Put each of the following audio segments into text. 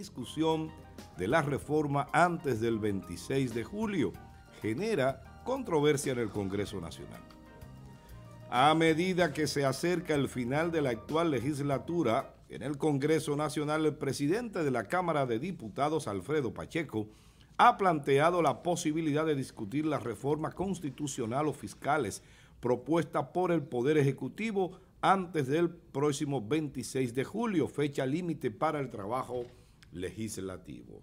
discusión de la reforma antes del 26 de julio genera controversia en el Congreso Nacional. A medida que se acerca el final de la actual legislatura, en el Congreso Nacional el presidente de la Cámara de Diputados, Alfredo Pacheco, ha planteado la posibilidad de discutir la reforma constitucional o fiscales propuesta por el Poder Ejecutivo antes del próximo 26 de julio, fecha límite para el trabajo legislativo.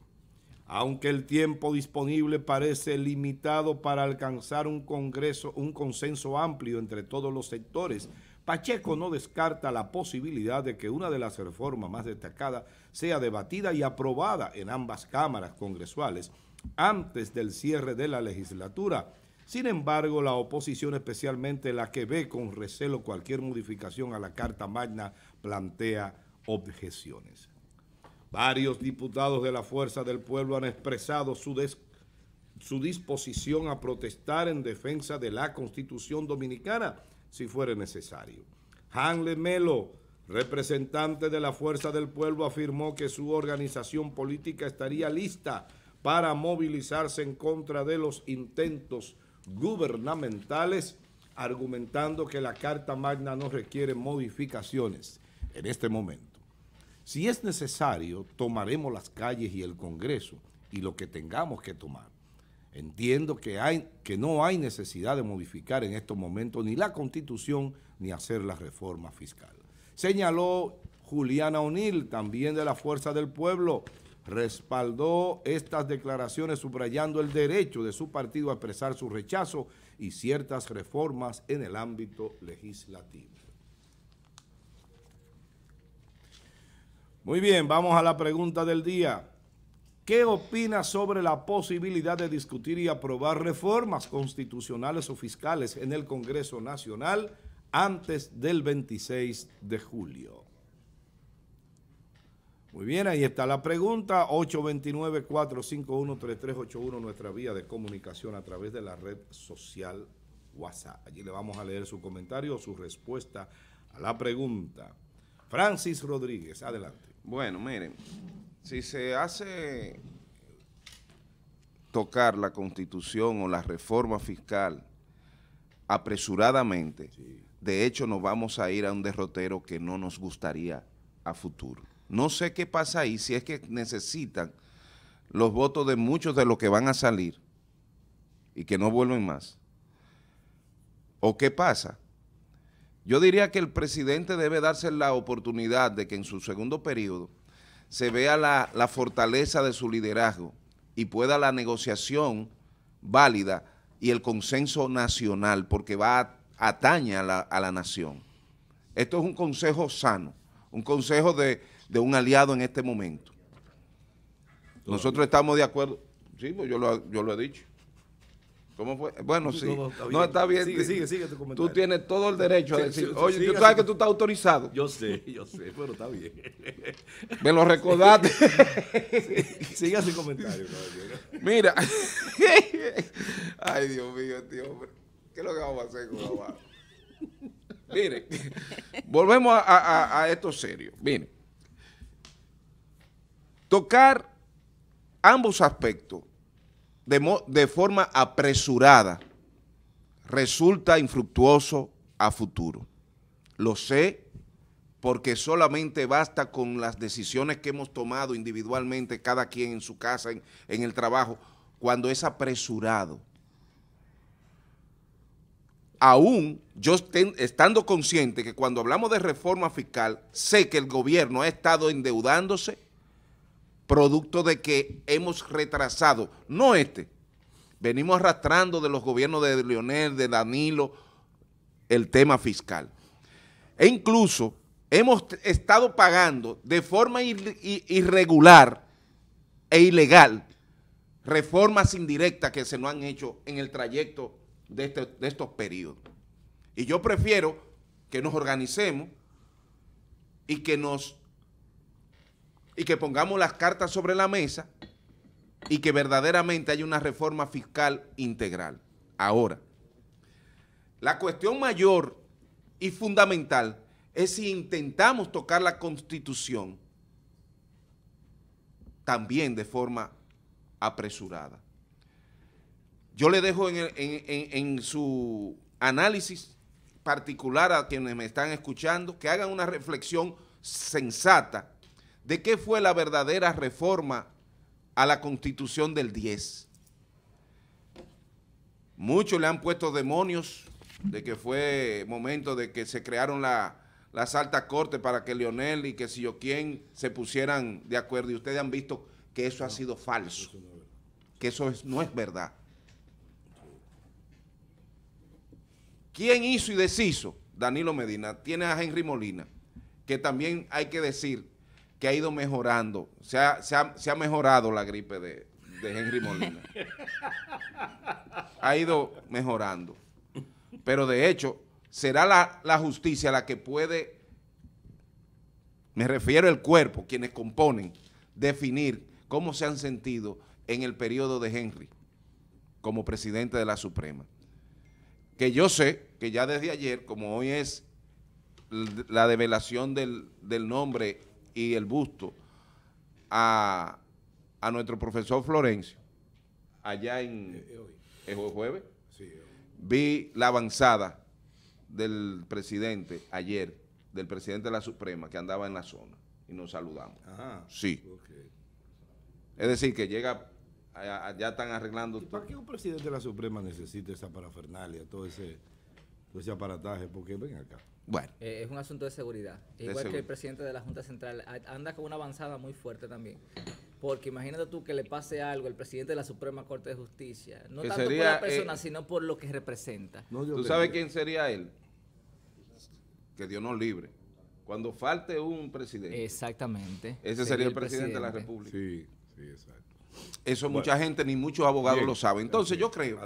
Aunque el tiempo disponible parece limitado para alcanzar un, congreso, un consenso amplio entre todos los sectores, Pacheco no descarta la posibilidad de que una de las reformas más destacadas sea debatida y aprobada en ambas cámaras congresuales antes del cierre de la legislatura. Sin embargo, la oposición, especialmente la que ve con recelo cualquier modificación a la Carta Magna, plantea objeciones. Varios diputados de la Fuerza del Pueblo han expresado su, su disposición a protestar en defensa de la Constitución Dominicana si fuere necesario. Hanle Melo, representante de la Fuerza del Pueblo, afirmó que su organización política estaría lista para movilizarse en contra de los intentos gubernamentales, argumentando que la Carta Magna no requiere modificaciones en este momento. Si es necesario, tomaremos las calles y el Congreso y lo que tengamos que tomar. Entiendo que, no hay necesidad de modificar en estos momentos ni la Constitución ni hacer la reforma fiscal. Señaló Juliana O'Neill, también de la Fuerza del Pueblo, respaldó estas declaraciones subrayando el derecho de su partido a expresar su rechazo y ciertas reformas en el ámbito legislativo. Muy bien, vamos a la pregunta del día. ¿Qué opina sobre la posibilidad de discutir y aprobar reformas constitucionales o fiscales en el Congreso Nacional antes del 26 de julio? Muy bien, ahí está la pregunta, 829-451-3381, nuestra vía de comunicación a través de la red social WhatsApp. Allí le vamos a leer su comentario o su respuesta a la pregunta. Francis Rodríguez, adelante. Bueno, miren, si se hace tocar la constitución o la reforma fiscal apresuradamente, de hecho nos vamos a ir a un derrotero que no nos gustaría a futuro. No sé qué pasa ahí, si es que necesitan los votos de muchos de los que van a salir y que no vuelven más. ¿O qué pasa? Yo diría que el presidente debe darse la oportunidad de que en su segundo periodo se vea la, fortaleza de su liderazgo y pueda la negociación válida y el consenso nacional, porque va a, ataña a la, nación. Esto es un consejo sano, un consejo de, un aliado en este momento. Nosotros estamos de acuerdo, sí, pues yo lo, yo lo he dicho. ¿Cómo fue? Bueno, sí. No, está bien. Sigue, sigue, tu Tú tienes todo el derecho a decir. Oye, tú sabes que tú estás autorizado. Yo sé, yo sé, pero está bien. Me lo recordaste. Sigue su comentario. Mira. Ay, Dios mío, este hombre. ¿Qué es lo que vamos a hacer con la Mire, volvemos a, a esto serio. Mire, tocar ambos aspectos de, forma apresurada resulta infructuoso a futuro. Lo sé porque solamente basta con las decisiones que hemos tomado individualmente, cada quien en su casa, en, en, el trabajo, cuando es apresurado. Aún yo estando consciente que cuando hablamos de reforma fiscal, sé que el gobierno ha estado endeudándose producto de que hemos retrasado, no este, venimos arrastrando de los gobiernos de Leonel, de Danilo, el tema fiscal. E incluso hemos estado pagando de forma irregular e ilegal reformas indirectas que se nos han hecho en el trayecto de, este, de estos periodos. Y yo prefiero que nos organicemos y que nos y que pongamos las cartas sobre la mesa y que verdaderamente haya una reforma fiscal integral. Ahora, la cuestión mayor y fundamental es si intentamos tocar la Constitución también de forma apresurada. Yo le dejo en, su análisis particular a quienes me están escuchando que hagan una reflexión sensata de qué fue la verdadera reforma a la constitución del 10. Muchos le han puesto demonios de que fue momento de que se crearon la, las altas cortes para que Leonel y que si yo quién se pusieran de acuerdo. Y ustedes han visto que eso ha sido falso, que eso no es verdad. ¿Quién hizo y deshizo? Danilo Medina. Tiene a Henry Molina, que también hay que decir que ha ido mejorando. Se ha, se ha, mejorado la gripe de, Henry Molina. ha ido mejorando. Pero de hecho, será la, justicia la que puede, me refiero al cuerpo, quienes componen, definir cómo se han sentido en el periodo de Henry como presidente de la Suprema. Que yo sé que ya desde ayer, como hoy es la develación del, del nombre y el busto a, a nuestro profesor Florencio, allá en... ¿Es eh, eh, jueves? Vi la avanzada del presidente ayer, del presidente de la Suprema, que andaba en la zona, y nos saludamos. Sí. Es decir, que llega, ya están arreglando... ¿Para qué un presidente de la Suprema necesita esa parafernalia, todo ese ese aparataje, porque ven acá. Bueno. Eh, es un asunto de seguridad. Igual que el presidente de la Junta Central anda con una avanzada muy fuerte también. Porque imagínate tú que le pase algo al presidente de la Suprema Corte de Justicia. No tanto por la eh, persona, sino por lo que representa. ¿Tú sabes quién sería él? Que Dios nos libre. Cuando falte un presidente. Exactamente. Ese sería, el, presidente, de la República. Sí, sí, exacto. Eso mucha gente ni muchos abogados lo saben. Entonces yo creo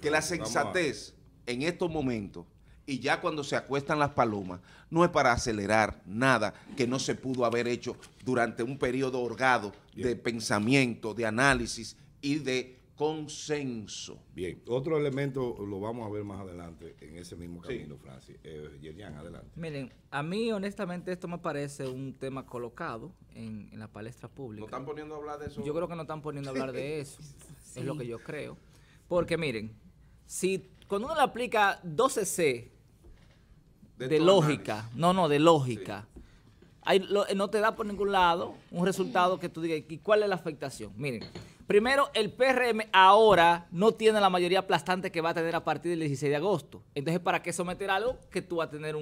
que la sensatez en estos momentos y ya cuando se acuestan las palomas, no es para acelerar nada que no se pudo haber hecho durante un periodo orgado de pensamiento, de análisis y de consenso. Bien, otro elemento lo vamos a ver más adelante en ese mismo camino, Francis. Eh, Yerian, adelante. Miren, a mí honestamente esto me parece un tema colocado en, la palestra pública. ¿No están poniendo a hablar de eso? Yo creo que no están poniendo a hablar de eso. Es lo que yo creo. Porque miren, si cuando uno le aplica 12C de, lógica, no, no, de lógica, eh, no te da por ningún lado un resultado que tú digas, ¿y cuál es la afectación? Miren, primero, el PRM ahora no tiene la mayoría aplastante que va a tener a partir del 16 de agosto. Entonces, ¿para qué someter algo que tú vas a tener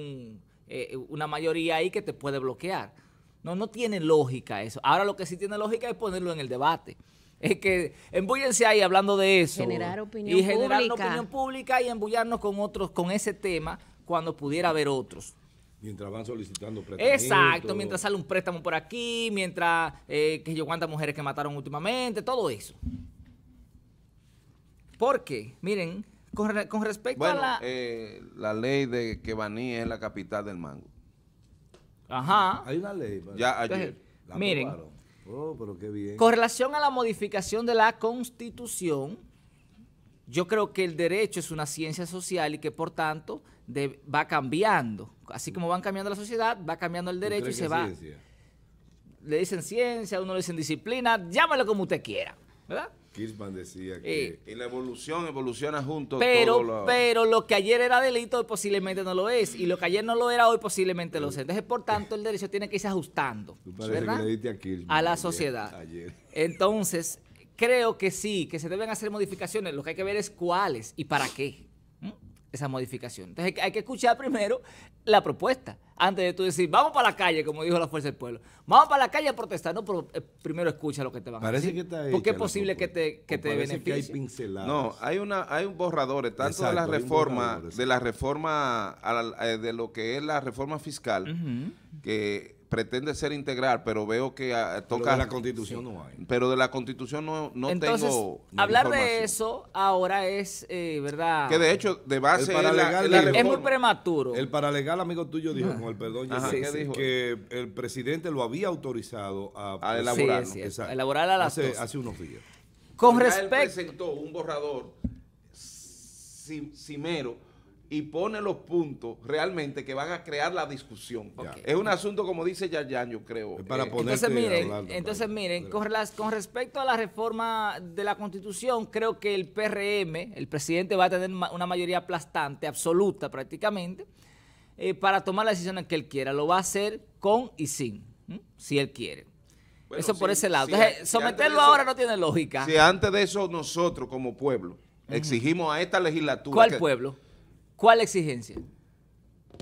eh, una mayoría ahí que te puede bloquear? No, no tiene lógica eso. Ahora lo que sí tiene lógica es ponerlo en el debate es que embúyense ahí hablando de eso. y generar opinión pública y embullarnos con otros, con ese tema, cuando pudiera haber otros. Mientras van solicitando préstamos. Exacto, mientras sale un préstamo por aquí, mientras eh, que yo cuántas mujeres que mataron últimamente, todo eso. Porque, miren, con, respecto a la... Eh, la ley de que Baní es la capital del mango. Ajá. Hay una ley. Ya ayer. miren, Oh, Con relación a la modificación de la Constitución, yo creo que el derecho es una ciencia social y que por tanto va cambiando. Así como van cambiando la sociedad, va cambiando el derecho y se va. Le dicen ciencia, uno le dicen disciplina, llámalo como usted quiera, ¿verdad? Kirchman decía que... y eh, la evolución evoluciona junto. Pero, todo lo... pero lo que ayer era delito posiblemente no lo es. Y lo que ayer no lo era hoy posiblemente lo es. Entonces, por tanto, el derecho tiene que irse ajustando. ¿verdad? a, la sociedad. Entonces, creo que sí, que se deben hacer modificaciones. Lo que hay que ver es cuáles y para qué esa modificación. Entonces hay que, escuchar primero la propuesta. Antes de tú decir, vamos para la calle, como dijo la Fuerza del Pueblo. Vamos para la calle a protestar. No, pero eh, primero escucha lo que te van a decir. Que está porque es posible que te, que te beneficie. hay no, hay, una, hay un borrador, tanto de la reforma, de la reforma, eh, de lo que es la reforma fiscal, que pretende ser integral, pero veo que ah, toca... Pero la constitución no hay. Pero de la constitución no, no tengo... hablar de eso ahora es, eh, ¿verdad? Que de hecho, de base... El es, muy prematuro. El paralegal, amigo tuyo, dijo, el perdón, que el presidente lo había autorizado a, a elaborar, a elaborar a las hace, hace, unos días. Con respecto... presentó un borrador cimero y pone los puntos realmente que van a crear la discusión. Es un asunto, como dice Yayan, yo creo. Eh, entonces, miren, con, respecto a la reforma de la Constitución, creo que el PRM, el presidente va a tener una mayoría aplastante, absoluta prácticamente, eh, para tomar las decisiones que él quiera. Lo va a hacer con y sin, si él quiere. eso por ese lado. someterlo ahora no tiene lógica. Si antes de eso nosotros como pueblo exigimos a esta legislatura... ¿Cuál pueblo? ¿Cuál exigencia?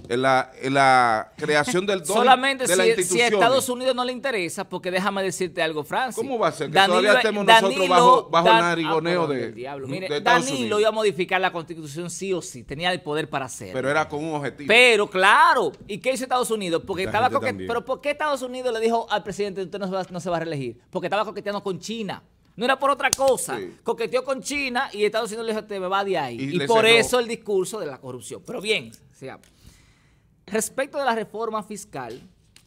En la, la, creación del de Solamente de si, si, a Estados Unidos no le interesa, porque déjame decirte algo, Francis. ¿Cómo va a ser Danilo, todavía e- estemos nosotros bajo, bajo narigoneo ah, de, diablo. Mire, Danilo iba a modificar la constitución sí o sí, tenía el poder para hacerlo. Pero era con un objetivo. Pero claro, ¿y qué hizo Estados Unidos? Porque estaba coqueteando. Pero ¿por qué Estados Unidos le dijo al presidente usted no se va, no se va a reelegir? Porque estaba coqueteando con China. No era por otra cosa. Coqueteó con China y Estados Unidos le dijo, te va de ahí. Y, por eso el discurso de la corrupción. Pero bien, sea Respecto de la reforma fiscal,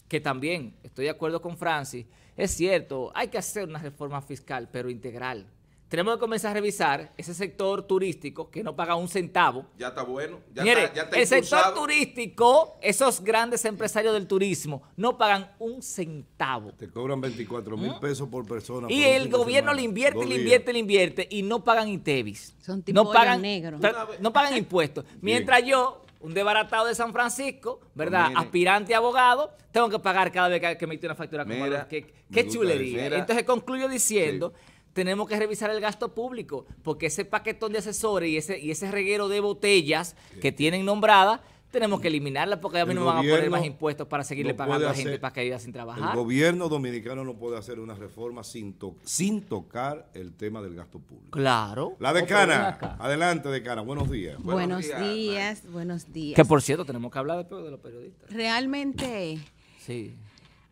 que también estoy de acuerdo con Francis, es cierto, hay que hacer una reforma fiscal, pero integral tenemos que comenzar a revisar ese sector turístico que no paga un centavo. Ya está bueno. Ya está, ya el sector turístico, esos grandes empresarios del turismo, no pagan un centavo. Te cobran 24 mil ¿Mm? pesos por persona. Y el gobierno le invierte, le invierte, le invierte y no pagan ITEVIS. Son tipo no negros. No pagan impuestos. Mientras yo, un desbaratado de San Francisco, ¿verdad? Aspirante a abogado, tengo que pagar cada vez que, me emite una factura. como, qué, qué chulería. Entonces concluyo diciendo tenemos que revisar el gasto público, porque ese paquetón de asesores y ese, y ese reguero de botellas que tienen nombradas, tenemos que eliminarla porque a mí no van a poner más impuestos para seguirle pagando a la gente para que viva sin trabajar. El gobierno dominicano no puede hacer una reforma sin, sin tocar el tema del gasto público. Claro. La decana. Adelante, decana. Buenos días. Buenos, días, buenos días. Que por cierto, tenemos que hablar después de los periodistas. Realmente. Sí.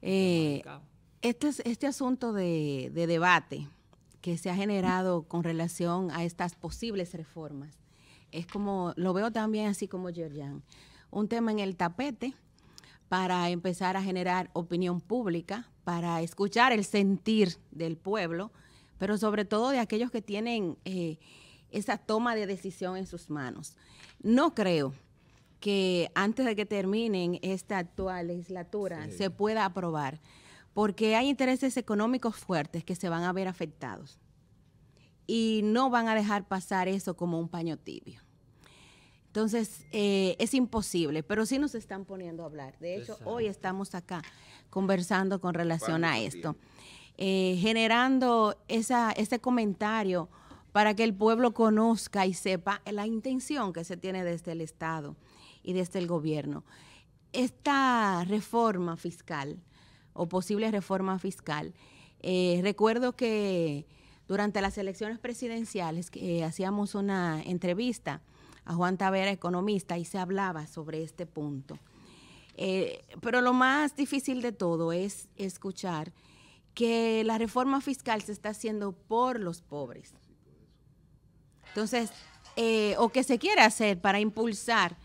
Eh, este, este, asunto de debate que se ha generado con relación a estas posibles reformas. Es como, lo veo también así como Georgian, un tema en el tapete para empezar a generar opinión pública, para escuchar el sentir del pueblo, pero sobre todo de aquellos que tienen eh, esa toma de decisión en sus manos. No creo que antes de que terminen esta actual legislatura se pueda aprobar porque hay intereses económicos fuertes que se van a ver afectados y no van a dejar pasar eso como un paño tibio. Entonces, eh, es imposible, pero sí nos están poniendo a hablar. De hecho, hoy estamos acá conversando con relación a esto, eh, generando ese comentario para que el pueblo conozca y sepa la intención que se tiene desde el Estado y desde el gobierno. Esta reforma fiscal o posible reforma fiscal. Eh, recuerdo que durante las elecciones presidenciales eh, hacíamos una entrevista a Juan Tavera, economista, y se hablaba sobre este punto. Eh, pero lo más difícil de todo es escuchar que la reforma fiscal se está haciendo por los pobres. Entonces, o que se quiere hacer para impulsar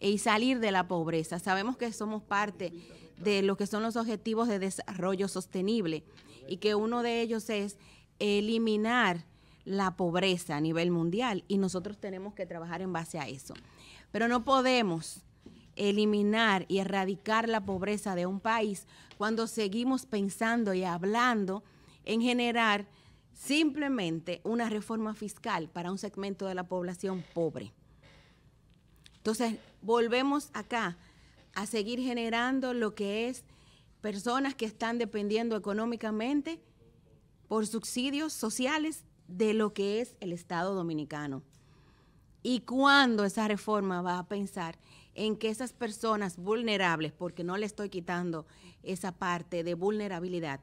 y salir de la pobreza. Sabemos que somos parte de lo que son los objetivos de desarrollo sostenible y que uno de ellos es eliminar la pobreza a nivel mundial y nosotros tenemos que trabajar en base a eso. Pero no podemos eliminar y erradicar la pobreza de un país cuando seguimos pensando y hablando en generar simplemente una reforma fiscal para un segmento de la población pobre. Entonces, volvemos acá a seguir generando lo que es personas que están dependiendo económicamente por subsidios sociales de lo que es el Estado dominicano. ¿Y cuándo esa reforma va a pensar en que esas personas vulnerables, porque no le estoy quitando esa parte de vulnerabilidad,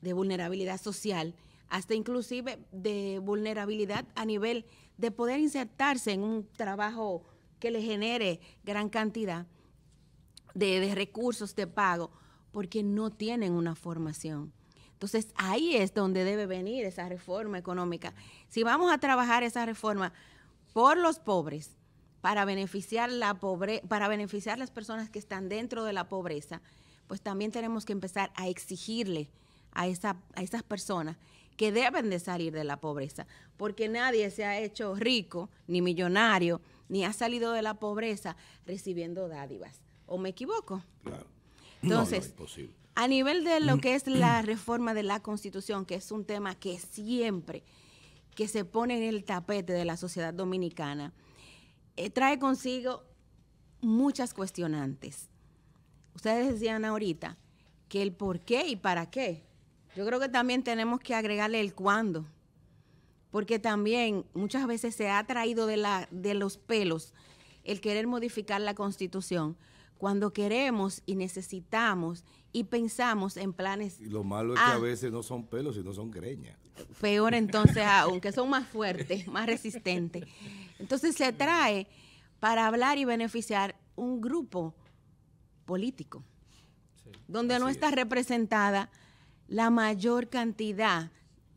de vulnerabilidad social, hasta inclusive de vulnerabilidad a nivel de poder insertarse en un trabajo que le genere gran cantidad, de, recursos de pago, porque no tienen una formación. Entonces ahí es donde debe venir esa reforma económica. Si vamos a trabajar esa reforma por los pobres, para beneficiar, la pobre, para beneficiar las personas que están dentro de la pobreza, pues también tenemos que empezar a exigirle a, esa, a esas personas que deben de salir de la pobreza, porque nadie se ha hecho rico, ni millonario, ni ha salido de la pobreza recibiendo dádivas. ¿O me equivoco? Claro. Entonces, a nivel de lo mm. que es la reforma de la Constitución, que es un tema que siempre que se pone en el tapete de la sociedad dominicana, eh, trae consigo muchas cuestionantes. Ustedes decían ahorita que el por qué y para qué. Yo creo que también tenemos que agregarle el cuándo, porque también muchas veces se ha traído de, la, de los pelos el querer modificar la Constitución cuando queremos y necesitamos y pensamos en planes. lo malo es que a veces no son pelos, sino son greñas. Peor entonces aunque son más fuertes, más resistentes. Entonces se trae para hablar y beneficiar un grupo político, donde no está representada la mayor cantidad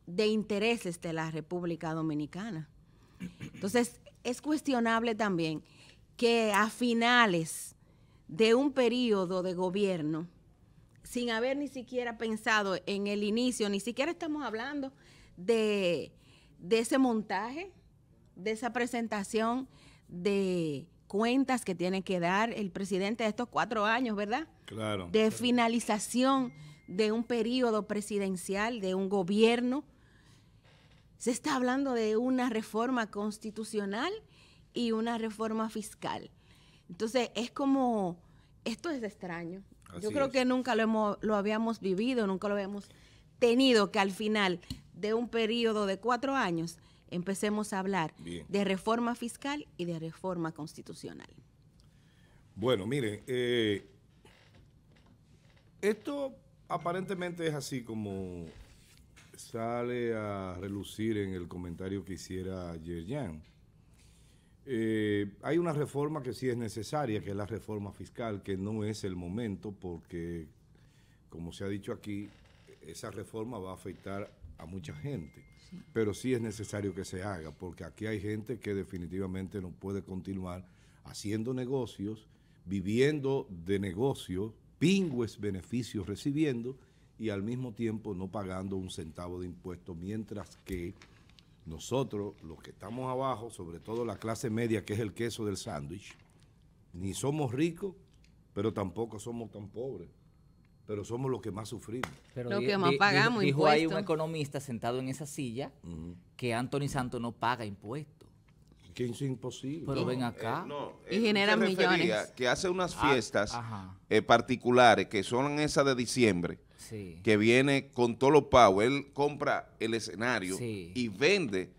de intereses de la República Dominicana. Entonces, es cuestionable también que a finales de un periodo de gobierno sin haber ni siquiera pensado en el inicio, ni siquiera estamos hablando de, ese montaje, de esa presentación de cuentas que tiene que dar el presidente de estos cuatro años, ¿verdad? Claro. De finalización de un periodo presidencial, de un gobierno. Se está hablando de una reforma constitucional y una reforma fiscal. Entonces, es como, esto es extraño. Yo creo que nunca lo, hemos, lo habíamos vivido, nunca lo habíamos tenido que al final de un periodo de cuatro años empecemos a hablar de reforma fiscal y de reforma constitucional. Bueno, miren, eh, esto aparentemente es así como sale a relucir en el comentario que hiciera Yerjan. Eh, hay una reforma que sí es necesaria, que es la reforma fiscal, que no es el momento porque, como se ha dicho aquí, esa reforma va a afectar a mucha gente. Pero sí es necesario que se haga, porque aquí hay gente que definitivamente no puede continuar haciendo negocios, viviendo de negocios, pingües beneficios recibiendo y al mismo tiempo no pagando un centavo de impuesto, mientras que nosotros, los que estamos abajo, sobre todo la clase media, que es el queso del sándwich, ni somos ricos, pero tampoco somos tan pobres. Pero somos los que más sufrimos. Pero que más pagamos dijo, dijo hay un economista sentado en esa silla que Anthony Santos no paga impuestos. Que es imposible. Pero ven eh, acá. y generan millones. Que hace unas ah, fiestas eh, particulares que son esas de diciembre que viene con todos los pagos. Él compra el escenario y vende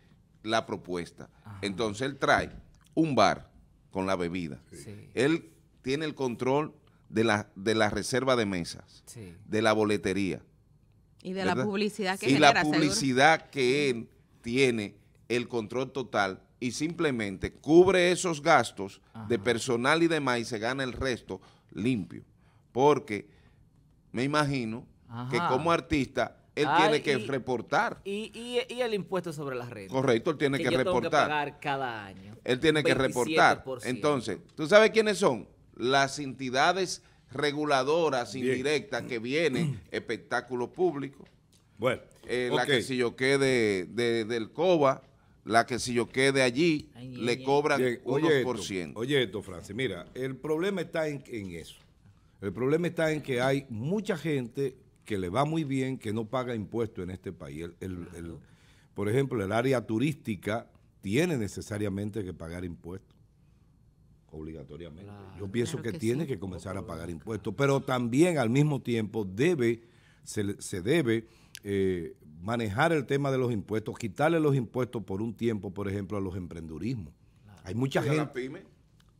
la propuesta. Entonces él trae un bar con la bebida. Él tiene el control de la, de la reserva de mesas, de la boletería. Y de la publicidad que y la publicidad que él tiene el control total y simplemente cubre esos gastos de personal y demás y se gana el resto limpio. Porque me imagino que como artista él ah, tiene que reportar. Y, el impuesto sobre las redes. Correcto, él tiene que, reportar. que pagar cada año. Él tiene que reportar. Entonces, ¿tú sabes quiénes son? Las entidades reguladoras indirectas que vienen, espectáculo público Bueno. Eh, la que si yo quede del COBA, la que si yo quede allí, le cobran un Oye oye esto, Francis, mira, el problema está en eso. El problema está en que hay mucha gente que le va muy bien, que no paga impuestos en este país. por ejemplo, el área turística tiene necesariamente que pagar impuestos, obligatoriamente. Yo pienso que, tiene que comenzar a pagar impuestos, pero también al mismo tiempo debe, se, debe eh, manejar el tema de los impuestos, quitarle los impuestos por un tiempo, por ejemplo, a los emprendurismos. Hay mucha gente...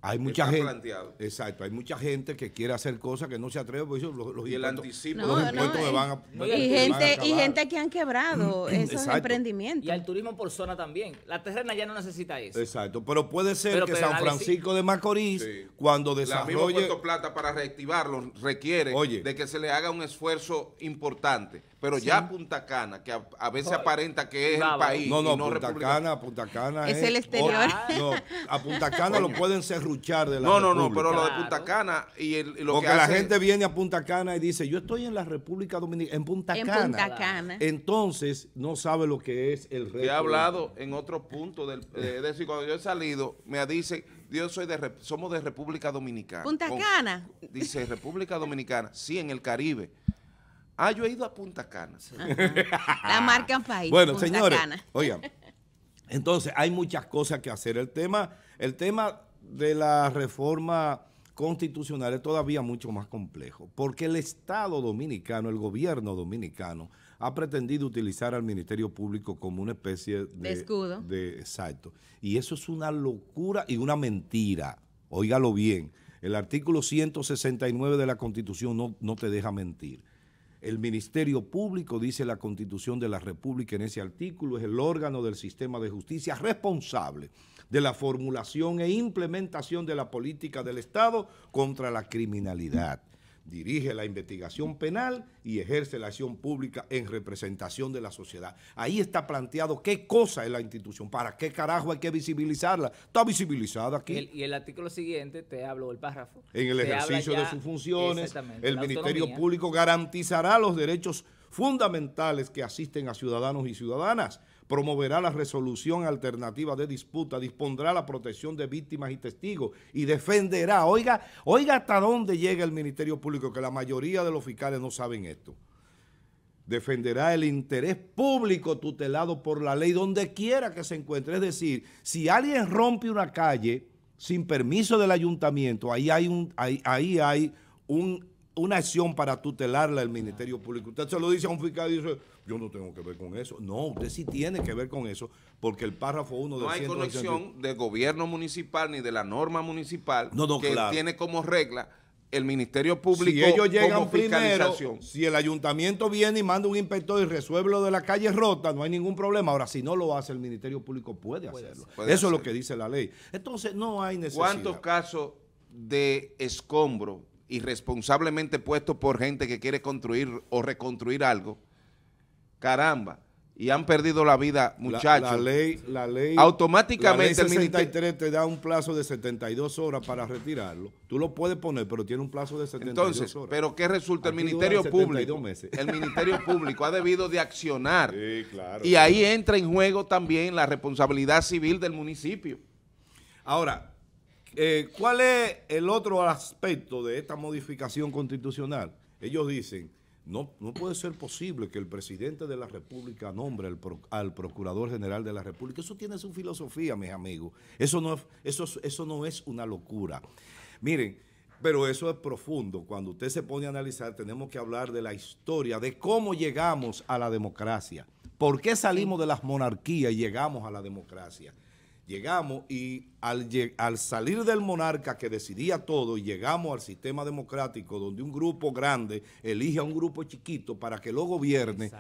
Hay mucha gente. Exacto, hay mucha gente que quiere hacer cosas que no se atreve, por eso, los, los y el anticipo, los impuestos van a, y, gente, y gente que han quebrado esos emprendimientos. Y el turismo por zona también. La terrena ya no necesita eso. Exacto, pero puede ser que San Francisco de Macorís, cuando desarrolle. La Puerto Plata para reactivarlo requiere de que se le haga un esfuerzo importante pero ya Punta Cana, que a, veces aparenta que es el país. No, no, Punta Cana, Punta Cana es, el exterior. no, a Punta Cana lo pueden serruchar de la No, no, no, pero lo de Punta Cana y, Porque la gente viene a Punta Cana y dice, yo estoy en la República Dominicana, en Punta, Cana. Entonces, no sabe lo que es el resto. He hablado en otro punto, del, eh, es decir, cuando yo he salido, me dice yo soy de, somos de República Dominicana. Punta Cana. dice República Dominicana, sí, en el Caribe Ah, yo he ido a Punta Cana. La marca país. Bueno, Punta señores, oigan, entonces hay muchas cosas que hacer. El tema, el tema de la reforma constitucional es todavía mucho más complejo, porque el Estado dominicano, el gobierno dominicano, ha pretendido utilizar al Ministerio Público como una especie de, de escudo. exacto. Y eso es una locura y una mentira. Óigalo bien. El artículo 169 de la Constitución no, no te deja mentir el Ministerio Público, dice la Constitución de la República en ese artículo, es el órgano del sistema de justicia responsable de la formulación e implementación de la política del Estado contra la criminalidad dirige la investigación penal y ejerce la acción pública en representación de la sociedad. Ahí está planteado qué cosa es la institución, para qué carajo hay que visibilizarla. Está visibilizada aquí. y el artículo siguiente, te hablo el párrafo. En el ejercicio de sus funciones, el Ministerio Público garantizará los derechos fundamentales que asisten a ciudadanos y ciudadanas promoverá la resolución alternativa de disputa, dispondrá la protección de víctimas y testigos y defenderá. Oiga, oiga hasta dónde llega el Ministerio Público, que la mayoría de los fiscales no saben esto. Defenderá el interés público tutelado por la ley donde quiera que se encuentre. Es decir, si alguien rompe una calle sin permiso del ayuntamiento, ahí hay, un, ahí, hay una acción para tutelarla el Ministerio Público. Usted se lo dice a un fiscal y dice, yo no tengo que ver con eso. No, usted sí tiene que ver con eso, porque el párrafo 1 de No hay conexión del gobierno municipal ni de la norma municipal no, que tiene como regla el Ministerio Público si ellos llegan primero, si el ayuntamiento viene y manda un inspector y resuelve lo de la calle rota, no hay ningún problema. Ahora, si no lo hace, el Ministerio Público puede, hacerlo. eso es lo que dice la ley. Entonces, no hay necesidad. ¿Cuántos casos de escombro irresponsablemente puesto por gente que quiere construir o reconstruir algo Caramba. Y han perdido la vida, muchachos. La, ley, la ley. Automáticamente. La ley te da un plazo de 72 horas para retirarlo. Tú lo puedes poner, pero tiene un plazo de 72 Entonces, Pero ¿qué resulta? el Ministerio Público. El Ministerio Público ha debido de accionar. Sí, claro. Y ahí entra en juego también la responsabilidad civil del municipio. Ahora, eh, ¿cuál es el otro aspecto de esta modificación constitucional? Ellos dicen no, puede ser posible que el presidente de la República nombre al, Procurador General de la República. Eso tiene su filosofía, mis amigos. Eso no, eso, eso no es una locura. Miren, pero eso es profundo. Cuando usted se pone a analizar, tenemos que hablar de la historia, de cómo llegamos a la democracia. ¿Por qué salimos de las monarquías y llegamos a la democracia? Llegamos y al, salir del monarca que decidía todo y llegamos al sistema democrático donde un grupo grande elige a un grupo chiquito para que lo gobierne,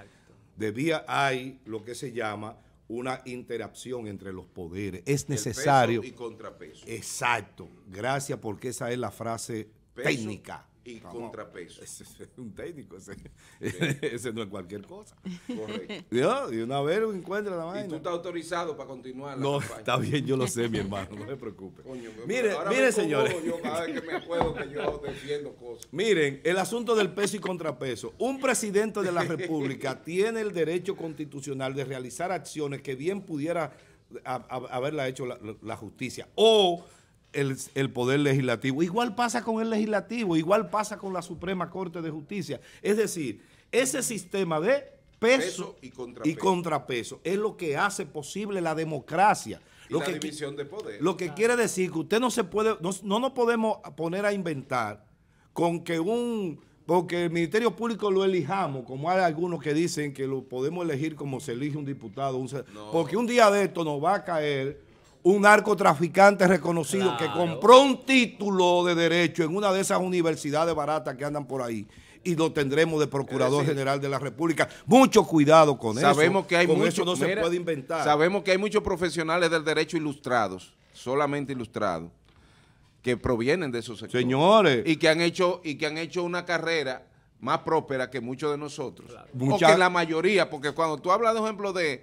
debía hay lo que se llama una interacción entre los poderes. Es necesario. Peso y contrapeso. Exacto. Gracias porque esa es la frase técnica y contrapeso. Ese es un técnico, ese, ese, no es cualquier cosa. Correcto. de una vez encuentra la vaina. Y tú estás autorizado para continuar. La no, está bien, yo lo sé, mi hermano, no se preocupe. mire, mire señores. que yo cosas. Miren, el asunto del peso y contrapeso. Un presidente de la República tiene el derecho constitucional de realizar acciones que bien pudiera haberla hecho la, la justicia. O el, poder legislativo. Igual pasa con el legislativo, igual pasa con la Suprema Corte de Justicia. Es decir, ese sistema de peso, y, contrapeso. es lo que hace posible la democracia. lo la división de poder. Lo que quiere decir que usted no se puede, no, nos podemos poner a inventar con que un porque el Ministerio Público lo elijamos, como hay algunos que dicen que lo podemos elegir como se elige un diputado. Un, Porque un día de esto nos va a caer un narcotraficante reconocido que compró un título de derecho en una de esas universidades baratas que andan por ahí y lo tendremos de Procurador General de la República. Mucho cuidado con eso. Sabemos que hay eso no se puede inventar. Sabemos que hay muchos profesionales del derecho ilustrados, solamente ilustrados, que provienen de esos sectores. Señores. Y que han hecho, y que han hecho una carrera más próspera que muchos de nosotros. la mayoría, porque cuando tú hablas, de ejemplo, de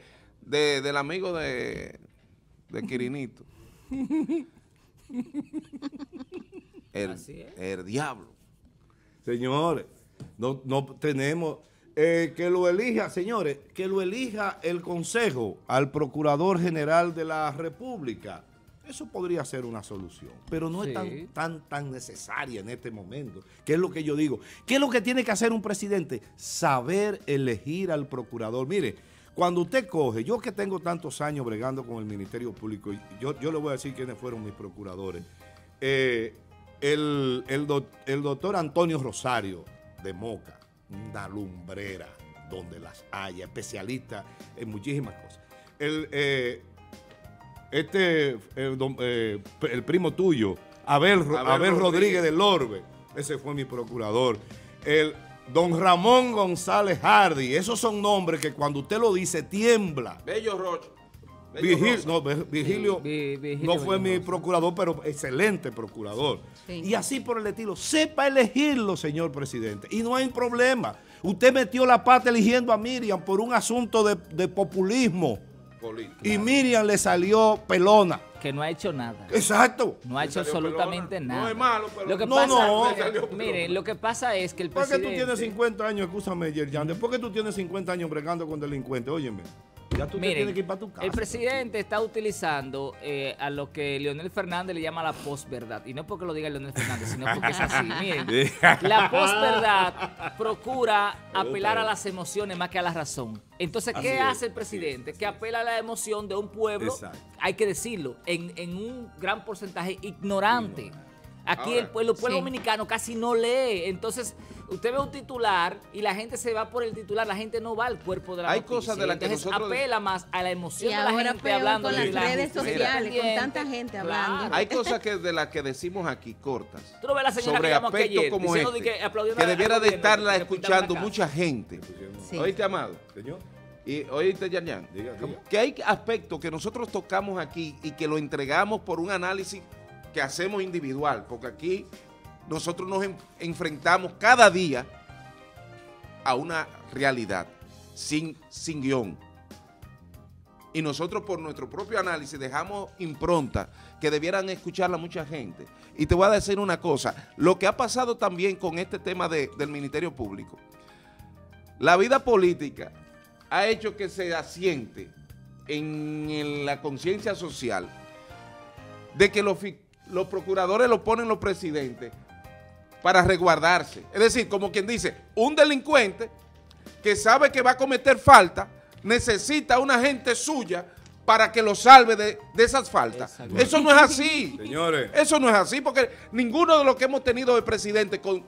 del amigo de, de Quirinito. el, el diablo. Señores, no, tenemos... Eh, que lo elija, señores, que lo elija el Consejo al Procurador General de la República. Eso podría ser una solución, pero no es tan, tan, tan necesaria en este momento. ¿Qué es lo que yo digo? ¿Qué es lo que tiene que hacer un presidente? Saber elegir al procurador. Mire, cuando usted coge, yo que tengo tantos años bregando con el Ministerio Público, yo, yo le voy a decir quiénes fueron mis procuradores. Eh, el, doctor Antonio Rosario de Moca, una lumbrera donde las haya, especialista en muchísimas cosas. El, eh, este, eh, el, primo tuyo, Abel, Abel, Rodríguez. Rodríguez del Orbe, ese fue mi procurador. El Don Ramón González Hardy. Esos son nombres que cuando usted lo dice tiembla. Bello Rocha. no, Vigilio, no fue mi procurador, pero excelente procurador. Y así por el estilo. Sepa elegirlo, señor presidente. Y no hay problema. Usted metió la pata eligiendo a Miriam por un asunto de populismo. Y Miriam le salió pelona. Que no ha hecho nada. Exacto. No ha hecho absolutamente nada. No es malo, pero lo que no, pasa, no. Mire, miren, lo que pasa es que el presidente... ¿Por qué tú tienes 50 años, escúchame, Yerjan? ¿Por qué tú tienes 50 años bregando con delincuentes? Óyeme. Miren, El presidente está utilizando eh, a lo que Leonel Fernández le llama la posverdad. Y no porque lo diga Leonel Fernández, sino porque es así. Miren, la posverdad procura apelar a las emociones más que a la razón. Entonces, ¿qué hace el presidente? que apela a la emoción de un pueblo, hay que decirlo, en, un gran porcentaje Ignorante Aquí el pueblo, dominicano casi no lee. Entonces, usted ve un titular y la gente se va por el titular, la gente no va al cuerpo de la Hay cosas de las que nosotros... apela más a la emoción la gente Con las redes sociales, con tanta gente hablando. Hay cosas de las que decimos aquí, cortas. Tú ves la señora sobre aspectos como este, que, debiera de estarla escuchando mucha gente. ¿Oíste, Amado? Señor. Y, oíste, Yan, Yan? que hay aspectos que nosotros tocamos aquí y que lo entregamos por un análisis que hacemos individual, porque aquí nosotros nos enfrentamos cada día a una realidad sin, sin guión. Y nosotros por nuestro propio análisis dejamos impronta que debieran escucharla mucha gente. Y te voy a decir una cosa, lo que ha pasado también con este tema del Ministerio Público, la vida política ha hecho que se asiente en, la conciencia social de que los los procuradores lo ponen los presidentes para resguardarse. Es decir, como quien dice, un delincuente que sabe que va a cometer falta, necesita una gente suya para que lo salve de, esas faltas. Eso no es así. Señores. Eso no es así, porque ninguno de los que hemos tenido de presidente con,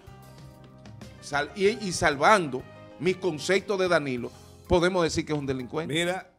y, y salvando mis conceptos de Danilo, podemos decir que es un delincuente. Mira,